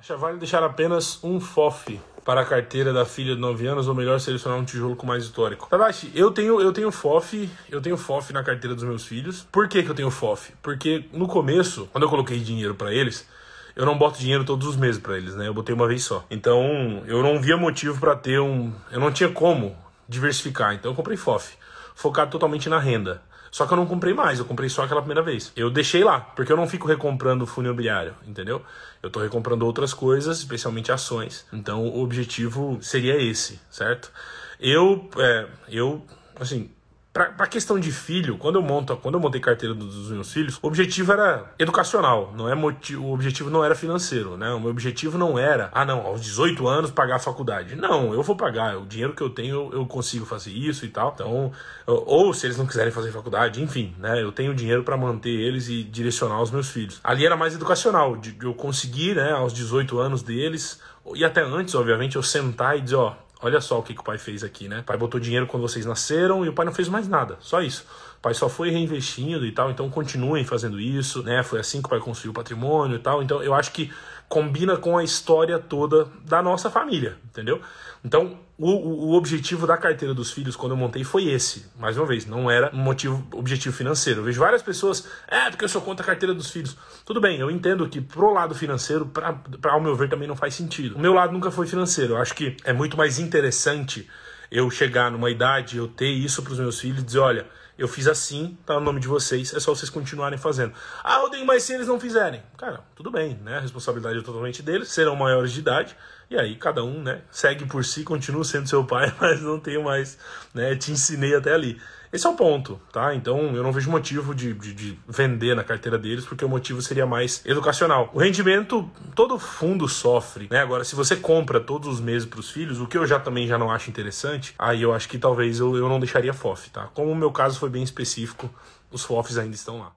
Acha vale deixar apenas um FOF para a carteira da filha de 9 anos ou melhor selecionar um tijolo com mais histórico? Tadashi, eu tenho eu tenho FOF, eu tenho FOF na carteira dos meus filhos. Por que, que eu tenho FOF? Porque no começo, quando eu coloquei dinheiro para eles, eu não boto dinheiro todos os meses para eles, né? Eu botei uma vez só. Então, eu não via motivo para ter um, eu não tinha como diversificar, então eu comprei FOF, focar totalmente na renda. Só que eu não comprei mais, eu comprei só aquela primeira vez. Eu deixei lá, porque eu não fico recomprando fundo imobiliário, entendeu? Eu estou recomprando outras coisas, especialmente ações. Então o objetivo seria esse, certo? Eu, é, eu, assim, para a questão de filho, quando eu monto, quando eu montei carteira dos meus filhos, o objetivo era educacional, não é motivo, o objetivo não era financeiro, né? O meu objetivo não era, ah não, aos 18 anos pagar a faculdade. Não, eu vou pagar, o dinheiro que eu tenho eu consigo fazer isso e tal. Então, ou se eles não quiserem fazer faculdade, enfim, né? Eu tenho dinheiro para manter eles e direcionar os meus filhos. Ali era mais educacional, de eu conseguir, né, aos 18 anos deles, e até antes, obviamente, eu sentar e dizer, ó, Olha só o que, que o pai fez aqui, né? O pai botou dinheiro quando vocês nasceram e o pai não fez mais nada, só isso. O pai só foi reinvestindo e tal, então continuem fazendo isso, né? Foi assim que o pai construiu o patrimônio e tal. Então eu acho que combina com a história toda da nossa família, entendeu? Então, o, o, objetivo da carteira dos filhos quando eu montei foi esse. Mais uma vez, não era um motivo, objetivo financeiro. Eu vejo várias pessoas, é, porque eu sou contra a carteira dos filhos. Tudo bem, eu entendo que pro lado financeiro, pra, pra, ao meu ver, também não faz sentido. O meu lado nunca foi financeiro. Eu acho que é muito mais interessante eu chegar numa idade, eu ter isso para os meus filhos e dizer, olha, eu fiz assim, tá no nome de vocês, é só vocês continuarem fazendo. Ah, Rodrigo, mas se eles não fizerem? Cara, tudo bem, né? A responsabilidade é totalmente deles, serão maiores de idade, e aí cada um, né, segue por si, continua sendo seu pai, mas não tenho mais, né, te ensinei até ali. Esse é o ponto, tá? Então eu não vejo motivo de, de, de, vender na carteira deles, porque o motivo seria mais educacional. O rendimento, todo fundo sofre, né? Agora, se você compra todos os meses para os filhos, o que eu já também já não acho interessante, aí eu acho que talvez eu, eu não deixaria FOF, tá? Como o meu caso foi bem específico, os FOFs ainda estão lá.